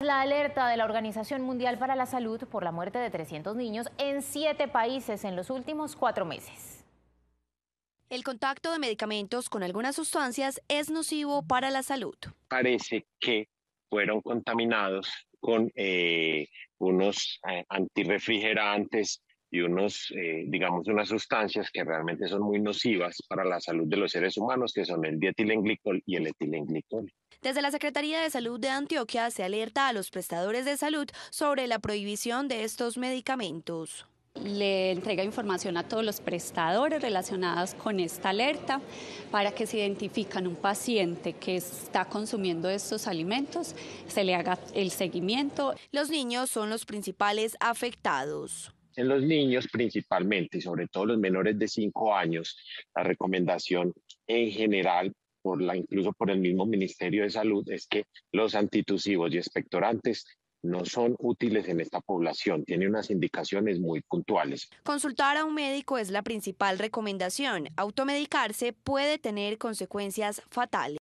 La alerta de la Organización Mundial para la Salud por la muerte de 300 niños en siete países en los últimos cuatro meses. El contacto de medicamentos con algunas sustancias es nocivo para la salud. Parece que fueron contaminados con eh, unos antirefrigerantes eh, antirrefrigerantes y unos, eh, digamos, unas sustancias que realmente son muy nocivas para la salud de los seres humanos, que son el dietilenglicol y el etilenglicol. Desde la Secretaría de Salud de Antioquia se alerta a los prestadores de salud sobre la prohibición de estos medicamentos le entrega información a todos los prestadores relacionados con esta alerta para que si identifican un paciente que está consumiendo estos alimentos, se le haga el seguimiento. Los niños son los principales afectados. En los niños principalmente, y sobre todo los menores de 5 años, la recomendación en general, por la, incluso por el mismo Ministerio de Salud, es que los antitusivos y expectorantes no son útiles en esta población, tiene unas indicaciones muy puntuales. Consultar a un médico es la principal recomendación. Automedicarse puede tener consecuencias fatales.